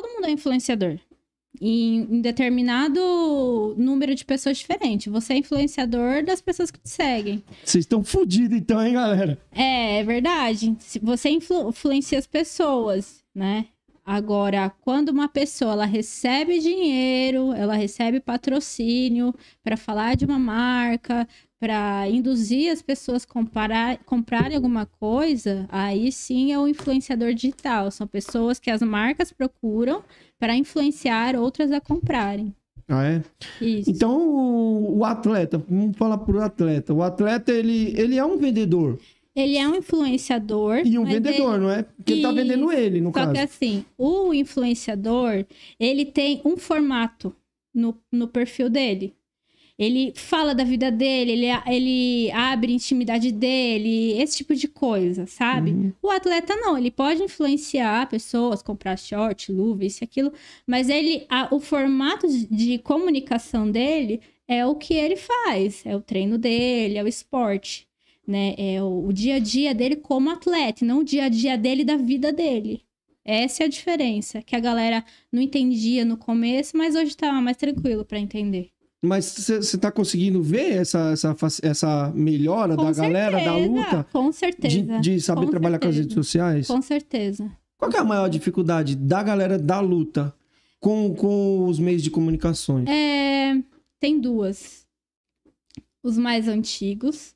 todo mundo é influenciador. Em, em determinado número de pessoas diferentes. Você é influenciador das pessoas que te seguem. Vocês estão fodidos então, hein, galera? É, é verdade. Você influ influencia as pessoas, né? Agora, quando uma pessoa ela recebe dinheiro, ela recebe patrocínio para falar de uma marca, para induzir as pessoas a comprarem alguma coisa, aí sim é o influenciador digital. São pessoas que as marcas procuram para influenciar outras a comprarem. Ah, é? Isso. Então, o, o atleta, vamos falar para o atleta. O atleta, ele, ele é um vendedor ele é um influenciador. E um vendedor, ele... não é? Porque e... ele tá vendendo ele, no Só caso. Só que assim, o influenciador, ele tem um formato no, no perfil dele. Ele fala da vida dele, ele, ele abre intimidade dele, esse tipo de coisa, sabe? Uhum. O atleta não, ele pode influenciar pessoas, comprar short, luva, isso e aquilo, mas ele, a, o formato de, de comunicação dele é o que ele faz, é o treino dele, é o esporte né? É o, o dia a dia dele como atleta, não o dia a dia dele da vida dele. Essa é a diferença, que a galera não entendia no começo, mas hoje tá mais tranquilo para entender. Mas você tá conseguindo ver essa, essa, essa melhora com da certeza, galera, da luta? Com certeza. De, de saber com trabalhar certeza. com as redes sociais? Com certeza. Qual é a maior dificuldade da galera da luta com, com os meios de comunicações? É, tem duas. Os mais antigos,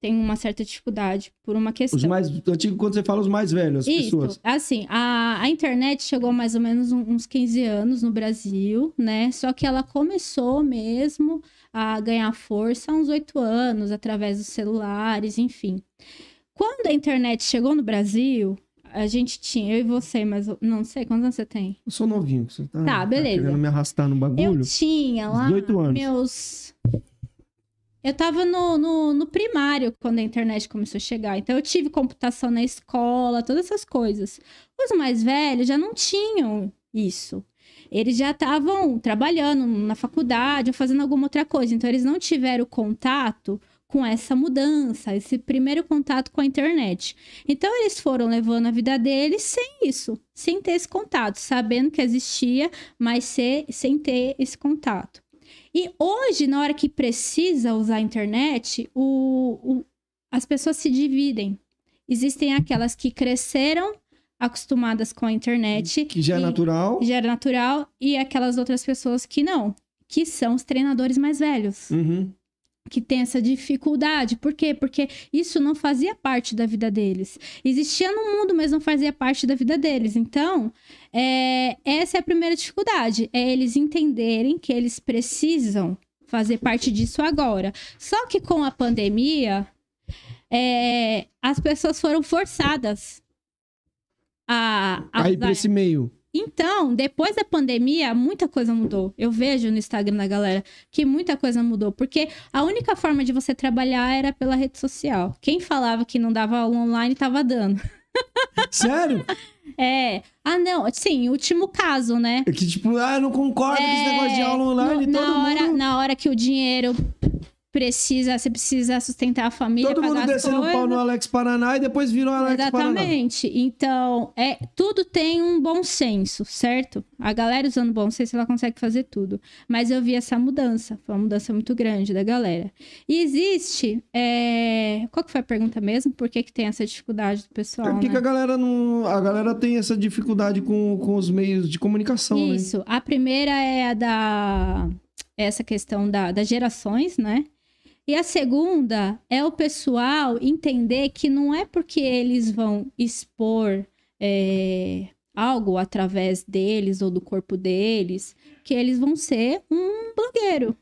tem uma certa dificuldade por uma questão. Os mais antigos, quando você fala os mais velhos, as Isso. pessoas. Assim, a, a internet chegou mais ou menos uns 15 anos no Brasil, né? Só que ela começou mesmo a ganhar força há uns 8 anos, através dos celulares, enfim. Quando a internet chegou no Brasil, a gente tinha, eu e você, mas não sei quantos anos você tem. Eu sou novinho, você tá. Tá, beleza. Tá querendo me arrastar no bagulho? Eu tinha lá. 18 anos. Meus eu estava no, no, no, primário quando a internet começou a chegar. Então eu tive computação na escola, todas essas coisas. Os mais velhos já não tinham isso. Eles já estavam trabalhando na faculdade ou fazendo alguma outra coisa. Então eles não tiveram contato com essa mudança, esse primeiro contato com a internet. Então eles foram levando a vida deles sem isso, sem ter esse contato, sabendo que existia, mas sem ter esse contato. E hoje, na hora que precisa usar a internet, o, o, as pessoas se dividem. Existem aquelas que cresceram acostumadas com a internet. Que já é natural. Já é natural. E aquelas outras pessoas que não, que são os treinadores mais velhos. Uhum que tem essa dificuldade. Por quê? Porque isso não fazia parte da vida deles. Existia no mundo, mas não fazia parte da vida deles. Então, é, essa é a primeira dificuldade. É eles entenderem que eles precisam fazer parte disso agora. Só que com a pandemia, é, as pessoas foram forçadas a, a, a ir para esse meio. Então, depois da pandemia, muita coisa mudou. Eu vejo no Instagram da galera que muita coisa mudou, porque a única forma de você trabalhar era pela rede social. Quem falava que não dava aula online estava dando. Sério? É. Ah, não. Sim, último caso, né? É que tipo, ah, não concordo é... com esse é. negócio de aula online. Na, hora, na hora que o dinheiro precisa, você precisa sustentar a família. Todo mundo descendo o pau no Alex Paraná e depois virou Alex Exatamente. Paraná. Exatamente. Então, é, tudo tem um bom senso, certo? A galera usando bom senso, ela consegue fazer tudo. Mas eu vi essa mudança. Foi uma mudança muito grande da galera. E existe. É... Qual que foi a pergunta mesmo? Por que, que tem essa dificuldade do pessoal? É porque né? a galera não. A galera tem essa dificuldade com, com os meios de comunicação. Né? Isso. Né? A primeira é a da. É essa questão da, das gerações, né? E a segunda é o pessoal entender que não é porque eles vão expor é, algo através deles ou do corpo deles que eles vão ser um blogueiro.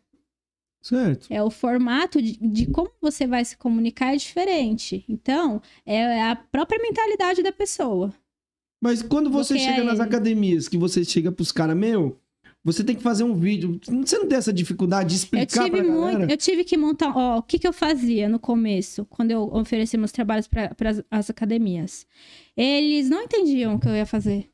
Certo. É o formato de, de, como você vai se comunicar é diferente. Então, é, é a própria mentalidade da pessoa. Mas quando você Porque chega é... nas academias, que você chega pros caras, meu, você tem que fazer um vídeo. Você não tem essa dificuldade de explicar eu tive galera? Muito, eu tive que montar... Ó, o que, que eu fazia no começo, quando eu ofereci meus trabalhos para as academias? Eles não entendiam o que eu ia fazer.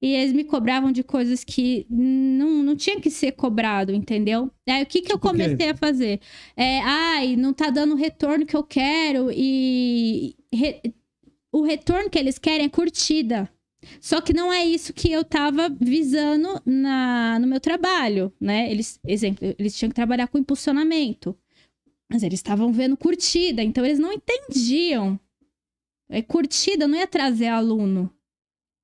E eles me cobravam de coisas que não, não tinha que ser cobrado, entendeu? Aí é, o que, que eu tipo comecei a fazer? É, ai, não tá dando o retorno que eu quero e re... o retorno que eles querem é curtida. Só que não é isso que eu estava visando na, no meu trabalho, né? Eles, exemplo, eles tinham que trabalhar com impulsionamento. Mas eles estavam vendo curtida, então eles não entendiam. É curtida não ia é trazer aluno.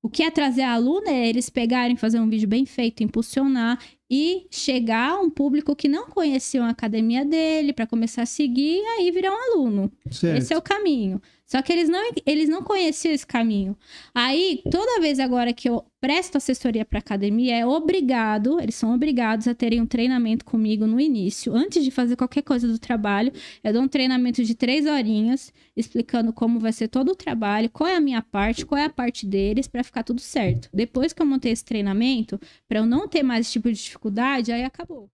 O que é trazer aluno é eles pegarem, fazer um vídeo bem feito, impulsionar e chegar a um público que não conhecia a academia dele para começar a seguir e aí virar um aluno. Certo. Esse é o caminho. Só que eles não, eles não conheciam esse caminho. Aí, toda vez agora que eu presto assessoria para academia, é obrigado, eles são obrigados a terem um treinamento comigo no início. Antes de fazer qualquer coisa do trabalho, eu dou um treinamento de três horinhas, explicando como vai ser todo o trabalho, qual é a minha parte, qual é a parte deles, para ficar tudo certo. Depois que eu montei esse treinamento, para eu não ter mais esse tipo de dificuldade, aí acabou.